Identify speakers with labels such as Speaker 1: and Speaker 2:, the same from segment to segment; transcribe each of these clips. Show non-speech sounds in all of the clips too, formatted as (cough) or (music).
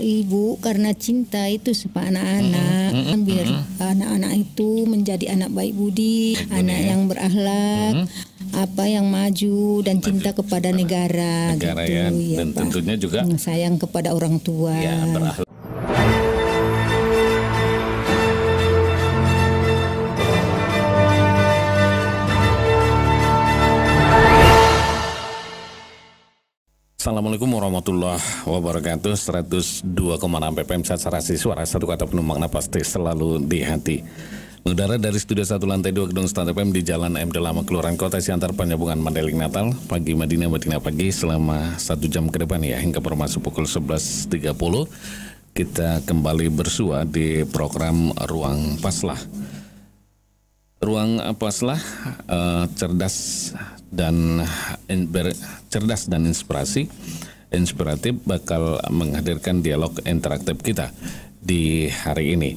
Speaker 1: ibu karena cinta itu supaya mm-hmm. mm-hmm. mm-hmm. anak-anak mm -hmm. biar anak-anak mm -hmm. itu menjadi anak baik budi, anak ya. yang berakhlak. Mm -hmm apa yang maju dan maju cinta kepada negara, negara gitu ya, iya,
Speaker 2: dan tentunya juga
Speaker 1: sayang kepada orang tua.
Speaker 2: Ya, Assalamualaikum warahmatullahi wabarakatuh 102,6 PPM sarasi Suara Satu Kata Penuh Makna Pasti Selalu di Hati Mengudara dari Studio satu Lantai 2 Gedung Stand PPM di Jalan M Lama Kelurahan Kota Siantar Penyambungan Mandeling Natal Pagi Madinah, Madinah pagi selama satu jam ke depan ya Hingga permasuk pukul 11.30 Kita kembali bersua di program Ruang Paslah Ruang Paslah uh, Cerdas dan ber, cerdas dan inspirasi inspiratif bakal menghadirkan dialog interaktif kita di hari ini.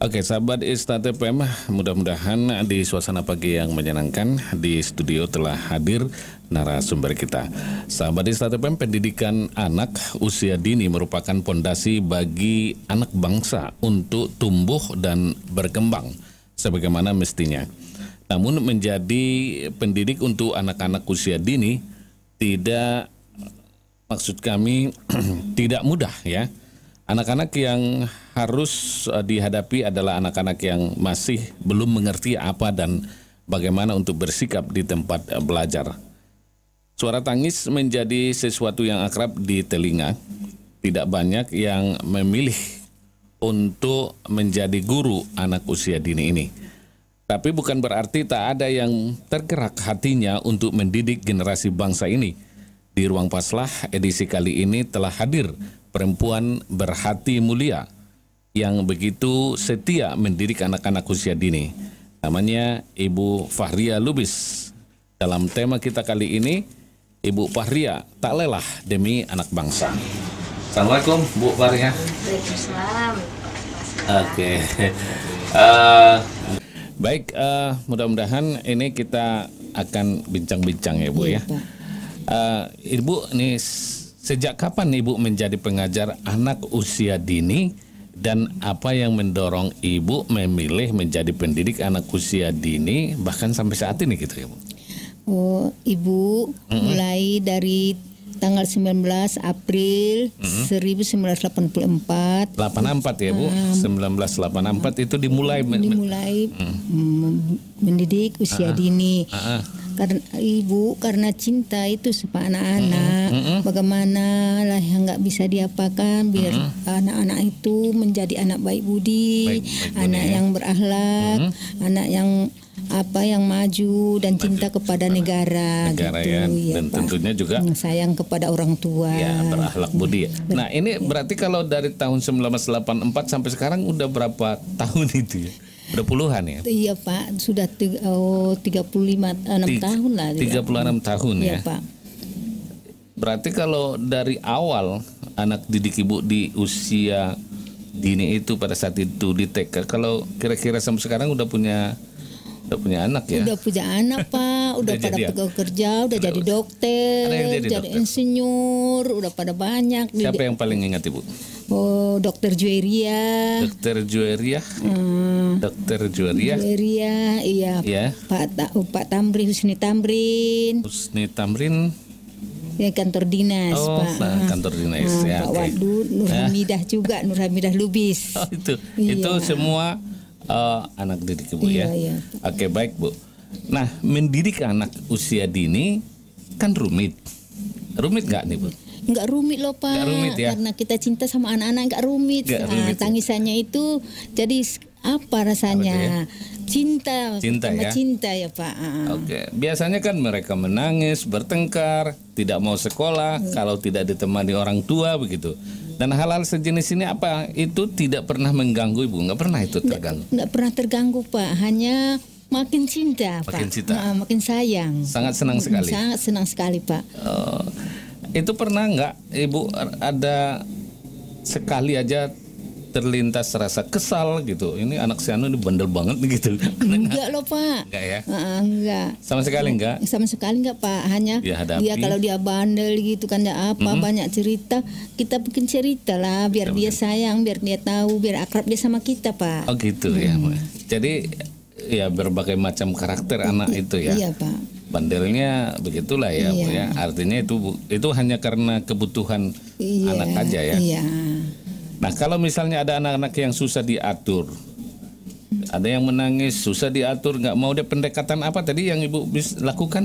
Speaker 2: Oke, sahabat Ista TPM, mudah-mudahan di suasana pagi yang menyenangkan di studio telah hadir narasumber kita. Sahabat Ista pendidikan anak usia dini merupakan pondasi bagi anak bangsa untuk tumbuh dan berkembang sebagaimana mestinya namun menjadi pendidik untuk anak-anak usia dini tidak maksud kami (clears throat) tidak mudah ya. Anak-anak yang harus eh, dihadapi adalah anak-anak yang masih belum mengerti apa dan bagaimana untuk bersikap di tempat eh, belajar. Suara tangis menjadi sesuatu yang akrab di telinga. Tidak banyak yang memilih untuk menjadi guru anak usia dini ini tapi bukan berarti tak ada yang tergerak hatinya untuk mendidik generasi bangsa ini. Di Ruang Paslah edisi kali ini telah hadir perempuan berhati mulia yang begitu setia mendidik anak-anak usia dini. Namanya Ibu Fahria Lubis. Dalam tema kita kali ini, Ibu Fahria tak lelah demi anak bangsa. Assalamualaikum Bu Fahria.
Speaker 1: Waalaikumsalam.
Speaker 2: Oke. Okay. (laughs) Uh, eh, Baik, uh, mudah-mudahan ini kita akan bincang-bincang ya Bu iya, ya. Uh, Ibu nih sejak kapan Ibu menjadi pengajar anak usia dini dan apa yang mendorong Ibu memilih menjadi pendidik anak usia dini bahkan sampai saat ini gitu ya Bu?
Speaker 1: Oh, Ibu
Speaker 2: mm -hmm. mulai
Speaker 1: dari tanggal 19 April mm -hmm. 1984. 84 ya Bu. Nah,
Speaker 2: uh, 1984 itu dimulai dimulai
Speaker 1: uh, mendidik usia uh dini. Uh -uh. Karena ibu karena cinta itu sama anak-anak. Mm mm-hmm, -hmm. Bagaimana lah yang nggak bisa diapakan biar mm-hmm. anak-anak mm -hmm. itu menjadi anak baik budi, baik, baik anak budi. Ya. yang berakhlak, mm -hmm. anak yang apa yang maju dan cinta kepada negara, negara gitu, ya. ya
Speaker 2: dan Pak. tentunya juga hmm,
Speaker 1: sayang kepada orang tua ya
Speaker 2: berakhlak budi ya. Ber nah ini ya. berarti kalau dari tahun 1984 sampai sekarang udah berapa tahun itu ya udah puluhan ya
Speaker 1: iya Pak sudah oh, tiga, oh, 35 enam tahun lah 36 juga. tahun ya, ya Pak
Speaker 2: berarti kalau dari awal anak didik ibu di usia dini itu pada saat itu di TK kalau kira-kira sampai sekarang udah punya Udah punya anak ya? Udah
Speaker 1: punya anak (laughs) pak, udah, udah pada pegang kerja, udah, udah jadi dokter, jadi, jadi dokter. insinyur, udah pada banyak. Siapa di, yang
Speaker 2: paling ingat ibu?
Speaker 1: Oh, dokter Jueria.
Speaker 2: Dokter Jueria. Hmm. Dokter Jueria.
Speaker 1: Jueria, iya. Ya. Pak oh, Pak Tamrin, Husni Tamrin.
Speaker 2: Husni Tamrin
Speaker 1: Ya kantor dinas, oh, Pak. Nah, kantor ah, dinas ya, nah, ya. Pak okay. Wadud, Nur Hamidah juga, Nur Hamidah Lubis. (laughs) Oh, itu.
Speaker 2: Iya. Itu semua uh, anak didik ibu ya. iya, ya. Iya. Oke baik bu. Nah mendidik anak usia dini kan rumit, rumit nggak nih bu?
Speaker 1: nggak rumit loh pak, nggak rumit, ya? karena kita cinta sama anak-anak nggak rumit. Nggak nah, ya? Tangisannya itu jadi apa rasanya? Apa ya? cinta, cinta ya? cinta ya pak. Ah,
Speaker 2: ah. Oke, biasanya kan mereka menangis, bertengkar, tidak mau sekolah hmm. kalau tidak ditemani orang tua begitu. Dan hal-hal sejenis ini apa itu tidak pernah mengganggu ibu? Nggak pernah itu terganggu?
Speaker 1: Nggak, pernah terganggu pak, hanya makin cinta makin pak, cinta. Nah, makin sayang.
Speaker 2: Sangat senang sekali. Sangat
Speaker 1: senang sekali pak.
Speaker 2: Uh, itu pernah nggak ibu ada sekali aja terlintas rasa kesal gitu. Ini anak Siano ini bandel banget gitu.
Speaker 1: Enggak loh Pak. Enggak ya? Uh, enggak. Sama sekali enggak? Sama sekali enggak Pak. Hanya dia, ya, dia kalau dia bandel gitu kan ya apa mm -hmm. banyak cerita, kita bikin cerita lah iya, biar ya, dia sayang, biar dia tahu, biar akrab dia sama kita Pak.
Speaker 2: Oh gitu ya, hmm. ya. Jadi ya berbagai macam karakter anak itu ya. Iya Pak bandelnya begitulah ya, iya. Ya. Artinya itu itu hanya karena kebutuhan iya. anak aja ya. Iya. Nah, kalau misalnya ada anak-anak yang susah diatur, ada yang menangis, susah diatur, nggak mau dia pendekatan apa tadi yang ibu lakukan? lakukan?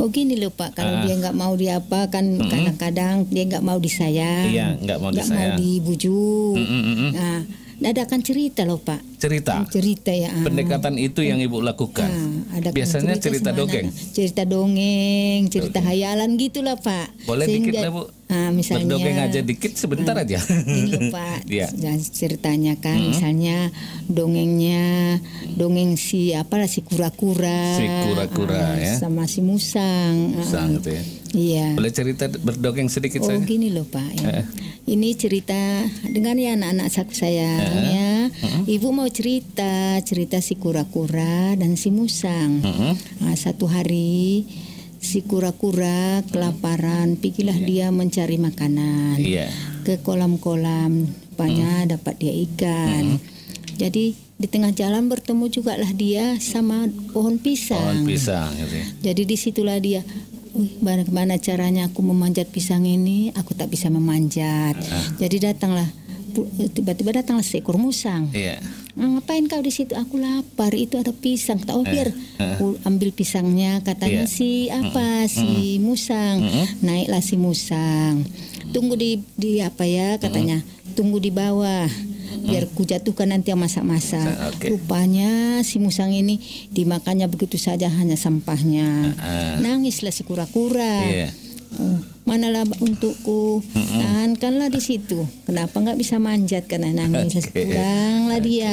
Speaker 1: Oh, Begini loh Pak, kalau ah. dia nggak mau diapa kan mm -hmm. kadang-kadang dia nggak mau disayang, iya, nggak mau, gak mau dibujuk. Mm -mm. Nah, dadakan cerita loh Pak. Cerita. Cerita ya. Ah.
Speaker 2: Pendekatan itu yang Ibu lakukan. Nah, ada Biasanya cerita, cerita dongeng.
Speaker 1: Cerita dongeng, cerita dongeng. hayalan gitulah Pak. Boleh Sehingga, dikit lah Bu Uh, misalnya mendongeng aja
Speaker 2: dikit sebentar uh, aja. Ini lupa
Speaker 1: (laughs) yeah. dan ceritanya kan hmm. misalnya dongengnya dongeng si apa si kura-kura. Si kura-kura uh, ya. Sama si musang. Musang uh, ya.
Speaker 2: Iya. Boleh cerita berdongeng sedikit oh, saja. Oh gini loh Pak. Ya. Uh.
Speaker 1: Ini cerita dengan ya anak-anak saku saya uh. Eh. ya. Uh. Ibu mau cerita cerita si kura-kura dan si musang. Uh. Uh, satu hari si kura-kura kelaparan, pikirlah yeah. dia mencari makanan yeah. ke kolam-kolam, banyak mm. dapat dia ikan. Mm. Jadi di tengah jalan bertemu juga lah dia sama pohon pisang. Pohon pisang. Gitu. Ya. Jadi disitulah dia bagaimana caranya aku memanjat pisang ini aku tak bisa memanjat uh jadi datanglah tiba-tiba datanglah seekor musang yeah ngapain kau di situ aku lapar itu ada pisang tak oh eh, biar uh, eh. ambil pisangnya katanya yeah. si apa uh, uh, si musang uh, naiklah si musang tunggu di di apa ya katanya tunggu di bawah biar ku jatuhkan nanti yang masak-masak. Okay. Rupanya si musang ini dimakannya begitu saja hanya sampahnya. Uh, uh. Nangislah si kura-kura. Yeah mana manalah untukku mm-hmm. tahankanlah di situ kenapa nggak bisa manjat karena nangis okay. pulanglah okay. dia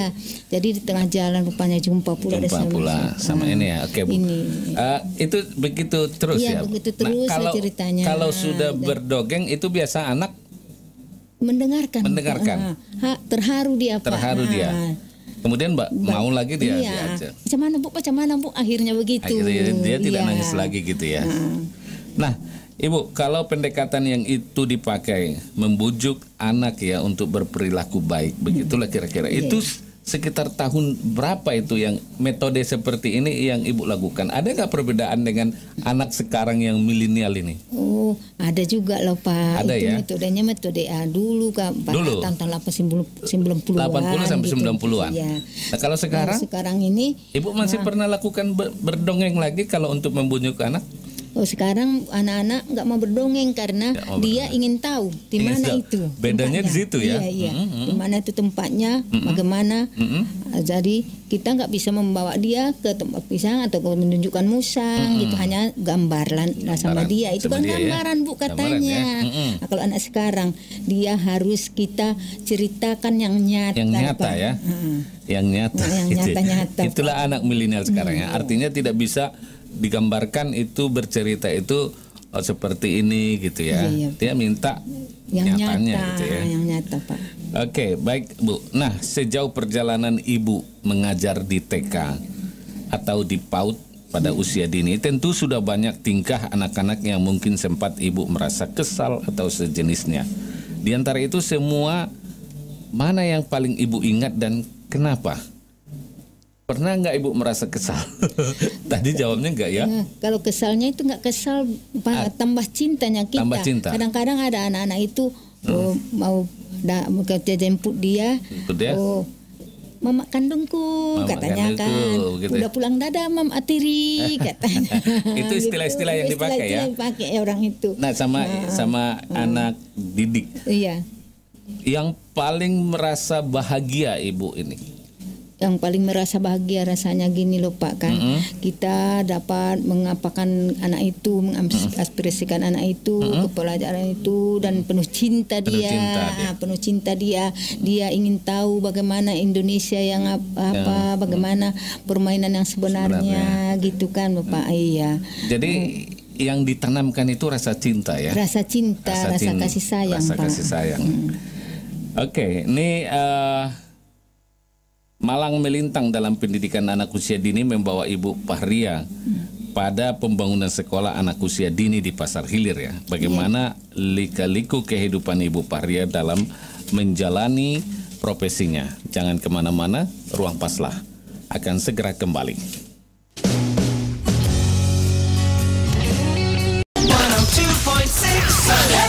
Speaker 1: jadi di tengah jalan rupanya jumpa pula jumpa sama pula sama
Speaker 2: ah, ini ya oke okay, ini. Uh, itu begitu terus iya, ya begitu
Speaker 1: nah, terus nah, kalau ceritanya kalau sudah dan, iya.
Speaker 2: berdogeng itu biasa anak
Speaker 1: mendengarkan mendengarkan ah, ha, terharu dia pak. terharu dia ah.
Speaker 2: Kemudian Mbak mau lagi dia iya. aja.
Speaker 1: Macam Bu? Macam Bu? Akhirnya begitu. Akhirnya dia tidak iya. nangis
Speaker 2: lagi gitu ya. Nah, nah Ibu, kalau pendekatan yang itu dipakai membujuk anak ya untuk berperilaku baik, begitulah kira-kira. Yeah. Itu sekitar tahun berapa itu yang metode seperti ini yang ibu lakukan? Ada nggak perbedaan dengan anak sekarang yang milenial ini?
Speaker 1: Oh, ada juga loh pak. Ada itu ya. Metodenya metode A dulu kan, Pak, dulu. Tahun 80 90 80 sampai gitu. 90-an. Iya.
Speaker 2: Nah, kalau sekarang? Nah,
Speaker 1: sekarang ini.
Speaker 2: Ibu masih nah, pernah lakukan berdongeng lagi kalau untuk membujuk anak?
Speaker 1: Oh sekarang anak-anak nggak mau berdongeng karena ya, dia ingin tahu di iya, mana itu.
Speaker 2: Bedanya tempatnya. di situ ya. Iya, iya. Mm -hmm. Di mana
Speaker 1: itu tempatnya, mm -hmm. bagaimana. Mm -hmm. Jadi kita nggak bisa membawa dia ke tempat pisang atau menunjukkan musang mm -hmm. gitu hanya gambaran lah sama dia. Itu sama kan dia, ya. gambaran ya? Bu katanya. ya? mm -hmm. nah, kalau anak sekarang dia harus kita ceritakan yang nyata. Yang nyata apa? ya.
Speaker 2: Hmm. Yang nyata. Yang nyata Nyata, (laughs) Itulah anak milenial sekarang mm -hmm. ya. Artinya tidak bisa digambarkan itu bercerita itu oh, seperti ini gitu ya. Iya, iya, Dia minta
Speaker 1: yang nyatanya nyata, gitu ya. Yang nyata, Pak.
Speaker 2: Oke, okay, baik, Bu. Nah, sejauh perjalanan Ibu mengajar di TK atau di PAUD pada iya. usia dini, tentu sudah banyak tingkah anak-anak yang mungkin sempat Ibu merasa kesal atau sejenisnya. Di antara itu semua mana yang paling Ibu ingat dan kenapa? Pernah nggak ibu merasa kesal? (laughs) Tadi jawabnya nggak ya? Nah,
Speaker 1: kalau kesalnya itu nggak kesal, ah, tambah cintanya kita. Tambah cinta. Kadang-kadang ada anak-anak itu hmm. oh, mau da, mau kerja jemput dia,
Speaker 2: jemput dia. Oh,
Speaker 1: mama kandungku mama katanya kandungku, kan gitu. Ya. udah pulang dada mam atiri (laughs) katanya
Speaker 2: (laughs) itu istilah-istilah yang dipakai istilah -istilah ya
Speaker 1: dipakai orang itu nah sama nah, ah. sama
Speaker 2: anak didik iya yang paling merasa bahagia ibu ini
Speaker 1: yang paling merasa bahagia rasanya gini loh Pak kan. Mm -hmm. Kita dapat mengapakan anak itu, mengaspirasikan mm -hmm. anak itu, mm -hmm. kepelajaran itu dan penuh cinta penuh dia, cinta dia. penuh cinta dia. Dia ingin tahu bagaimana Indonesia yang ya. apa, mm. bagaimana permainan yang sebenarnya, sebenarnya. gitu kan Bapak. Mm. Iya.
Speaker 2: Jadi mm. yang ditanamkan itu rasa cinta ya. Rasa
Speaker 1: cinta, rasa, rasa cinta, kasih sayang. Rasa Pak. kasih sayang. Hmm.
Speaker 2: Oke, okay, ini uh, Malang melintang dalam pendidikan anak usia dini membawa Ibu Fahria pada pembangunan sekolah anak usia dini di Pasar Hilir ya. Bagaimana lika-liku kehidupan Ibu Fahria dalam menjalani profesinya. Jangan kemana-mana, Ruang Paslah akan segera kembali.
Speaker 1: One, oh